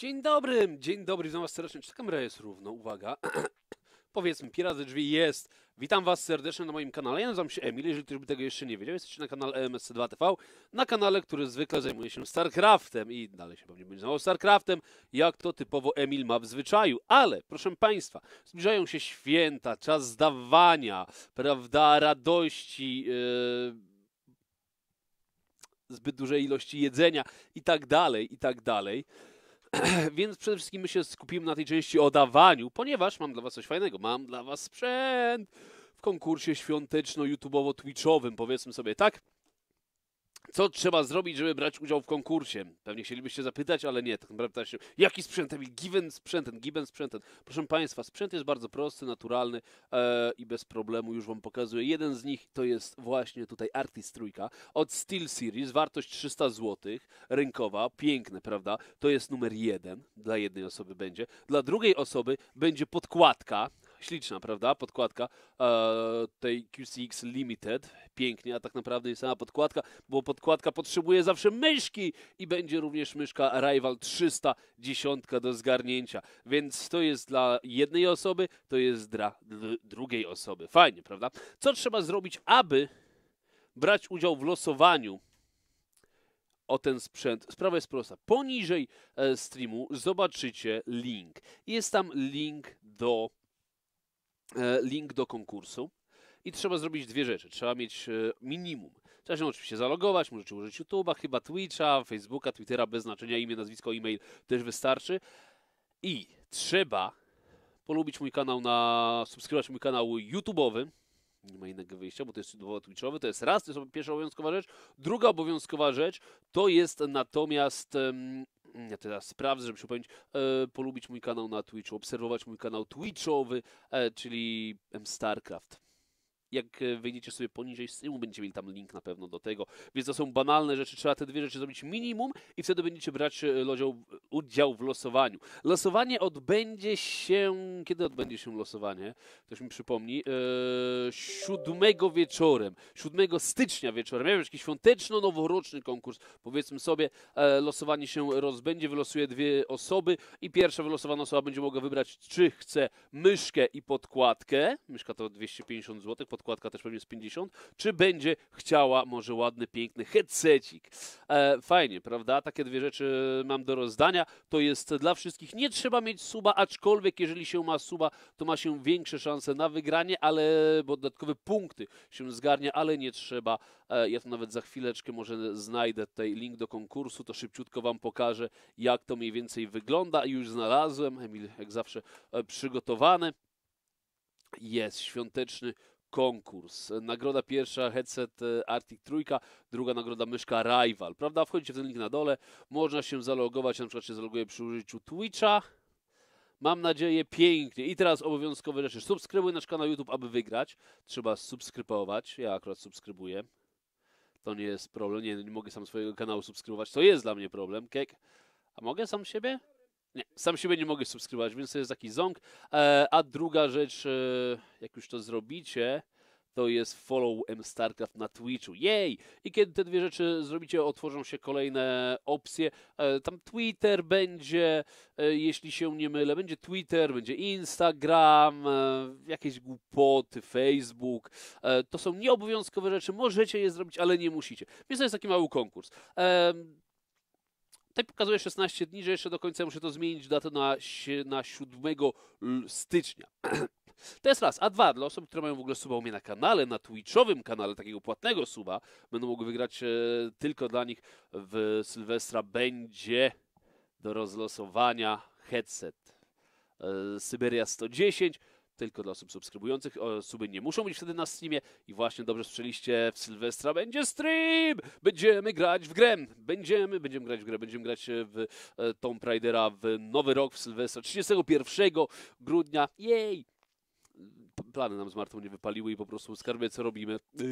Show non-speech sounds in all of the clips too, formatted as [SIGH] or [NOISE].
Dzień dobry, dzień dobry, witam was serdecznie. Czy kamera jest równo? Uwaga. [CLEARS THROAT] Powiedzmy, ze Drzwi jest. Witam was serdecznie na moim kanale. Ja nazywam się Emil, jeżeli ktoś by tego jeszcze nie wiedział, jesteście na kanale EMSC2TV, na kanale, który zwykle zajmuje się StarCraftem i dalej się pewnie będzie zajmował StarCraftem, jak to typowo Emil ma w zwyczaju. Ale, proszę Państwa, zbliżają się święta, czas zdawania, prawda, radości... Yy zbyt dużej ilości jedzenia i tak dalej, i tak dalej. [CLEARS THROAT] Więc przede wszystkim my się skupimy na tej części o dawaniu, ponieważ mam dla Was coś fajnego. Mam dla Was sprzęt w konkursie świąteczno-YouTubeowo-Twitchowym, powiedzmy sobie tak. Co trzeba zrobić, żeby brać udział w konkursie? Pewnie chcielibyście zapytać, ale nie, tak naprawdę się, jaki sprzęt, given sprzętem, given sprzętem. Proszę Państwa, sprzęt jest bardzo prosty, naturalny e, i bez problemu już Wam pokazuję. Jeden z nich to jest właśnie tutaj Artist Trójka od Steel Series, wartość 300 zł, rynkowa, piękne, prawda? To jest numer jeden, dla jednej osoby będzie. Dla drugiej osoby będzie podkładka, śliczna, prawda? Podkładka e, tej QCX Limited. Pięknie, a tak naprawdę jest sama podkładka, bo podkładka potrzebuje zawsze myszki i będzie również myszka Rival 310 do zgarnięcia. Więc to jest dla jednej osoby, to jest dla drugiej osoby. Fajnie, prawda? Co trzeba zrobić, aby brać udział w losowaniu? o ten sprzęt. Sprawa jest prosta. Poniżej e, streamu zobaczycie link. Jest tam link do E, link do konkursu. I trzeba zrobić dwie rzeczy. Trzeba mieć e, minimum. Trzeba się oczywiście zalogować, możecie użyć YouTube'a, chyba Twitcha, Facebooka, Twittera, bez znaczenia, imię, nazwisko, e-mail też wystarczy. I trzeba polubić mój kanał na, subskrybować mój kanał YouTube'owy, nie ma innego wyjścia, bo to jest dowód Twitchowy, to jest raz, to jest pierwsza obowiązkowa rzecz. Druga obowiązkowa rzecz to jest natomiast um, ja teraz sprawdzę, żeby się E, polubić mój kanał na Twitchu, obserwować mój kanał Twitchowy, e, czyli StarCraft. Jak e, wyjdziecie sobie poniżej z streamu, będziecie mieli tam link na pewno do tego. Więc to są banalne rzeczy, trzeba te dwie rzeczy zrobić minimum i wtedy będziecie brać e, lodzią udział w losowaniu. Losowanie odbędzie się. Kiedy odbędzie się losowanie? Ktoś mi przypomni. Eee, 7 wieczorem, 7 stycznia wieczorem. Ja wiem, jakiś świąteczno-noworoczny konkurs, powiedzmy sobie. Eee, losowanie się rozbędzie, wylosuje dwie osoby i pierwsza wylosowana osoba będzie mogła wybrać, czy chce myszkę i podkładkę. Myszka to 250 zł, podkładka też pewnie jest 50. Czy będzie chciała może ładny, piękny headsetik. Eee, fajnie, prawda? Takie dwie rzeczy mam do rozdania. To jest dla wszystkich. Nie trzeba mieć suba, aczkolwiek jeżeli się ma suba, to ma się większe szanse na wygranie, ale bo dodatkowe punkty się zgarnia, ale nie trzeba. E, ja to nawet za chwileczkę może znajdę tutaj link do konkursu, to szybciutko Wam pokażę, jak to mniej więcej wygląda. Już znalazłem, Emil jak zawsze e, przygotowany. Jest świąteczny konkurs. Nagroda pierwsza headset e, Arctic Trójka, druga nagroda myszka Rival, prawda? Wchodzicie w ten link na dole, można się zalogować, na przykład się zaloguję przy użyciu Twitcha. Mam nadzieję pięknie. I teraz obowiązkowe rzeczy. Subskrybuj nasz kanał YouTube, aby wygrać. Trzeba subskrybować. Ja akurat subskrybuję. To nie jest problem. Nie, nie mogę sam swojego kanału subskrybować. To jest dla mnie problem. Kek. A mogę sam siebie? Nie, sam siebie nie mogę subskrybować, więc to jest taki ząg. E, a druga rzecz, e, jak już to zrobicie, to jest follow M Starcraft na Twitchu. Jej! I kiedy te dwie rzeczy zrobicie, otworzą się kolejne opcje. E, tam Twitter będzie, jeśli się nie mylę, będzie Twitter, będzie Instagram, jakieś głupoty, Facebook. To są nieobowiązkowe rzeczy, możecie je zrobić, ale nie musicie. Więc to jest taki mały konkurs. Tutaj pokazuję 16 dni, że jeszcze do końca muszę to zmienić datę na, na 7 stycznia. [CLEARS THROAT] To jest raz. A dwa, dla osób, które mają w ogóle suba u mnie na kanale, na Twitchowym kanale, takiego płatnego suba, będą mogły wygrać e, tylko dla nich w Sylwestra będzie do rozlosowania headset e, Syberia 110 tylko dla osób subskrybujących. Osoby nie muszą być wtedy na streamie i właśnie dobrze słyszeliście, w Sylwestra będzie stream! Będziemy grać w grę! Będziemy, będziemy grać w grę, będziemy grać e, w e, Tomb Raidera w Nowy Rok, w Sylwestra 31 grudnia. Jej! plany nam z Martą nie wypaliły i po prostu skarbie, co robimy, yy,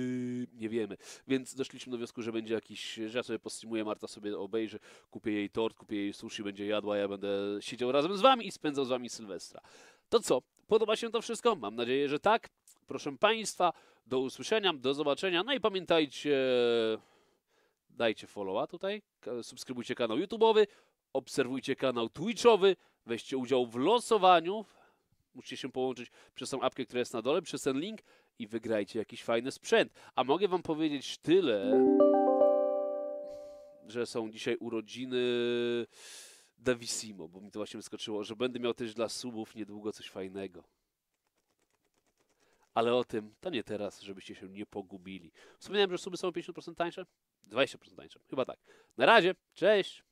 nie wiemy. Więc doszliśmy do wniosku, że będzie jakiś, że ja sobie postreamuję, Marta sobie obejrzy, kupię jej tort, kupię jej sushi, będzie jadła, ja będę siedział razem z wami i spędzał z wami Sylwestra. To co? Podoba się to wszystko? Mam nadzieję, że tak. Proszę Państwa, do usłyszenia, do zobaczenia. No i pamiętajcie, dajcie followa tutaj, subskrybujcie kanał YouTube'owy, obserwujcie kanał Twitchowy, weźcie udział w losowaniu. Musicie się połączyć przez tą apkę, która jest na dole, przez ten link i wygrajcie jakiś fajny sprzęt. A mogę Wam powiedzieć tyle, że są dzisiaj urodziny. Davisimo, bo mi to właśnie wyskoczyło, że będę miał też dla subów niedługo coś fajnego. Ale o tym to nie teraz, żebyście się nie pogubili. Wspomniałem, że suby są 50% tańsze? 20% tańsze, chyba tak. Na razie, cześć!